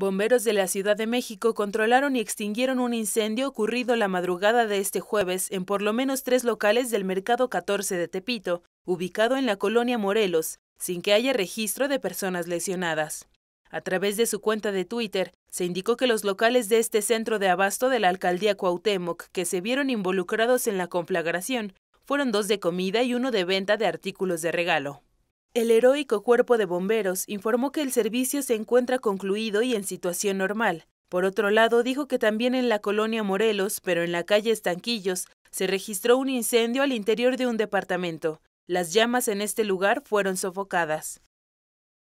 Bomberos de la Ciudad de México controlaron y extinguieron un incendio ocurrido la madrugada de este jueves en por lo menos tres locales del Mercado 14 de Tepito, ubicado en la colonia Morelos, sin que haya registro de personas lesionadas. A través de su cuenta de Twitter, se indicó que los locales de este centro de abasto de la alcaldía Cuauhtémoc que se vieron involucrados en la conflagración fueron dos de comida y uno de venta de artículos de regalo. El heroico cuerpo de bomberos informó que el servicio se encuentra concluido y en situación normal. Por otro lado, dijo que también en la colonia Morelos, pero en la calle Estanquillos, se registró un incendio al interior de un departamento. Las llamas en este lugar fueron sofocadas.